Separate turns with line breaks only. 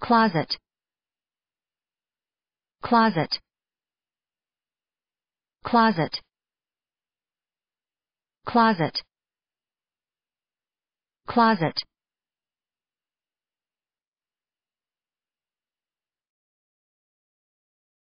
closet closet closet closet closet